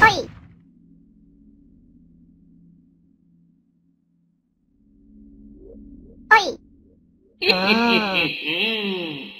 はい。はい。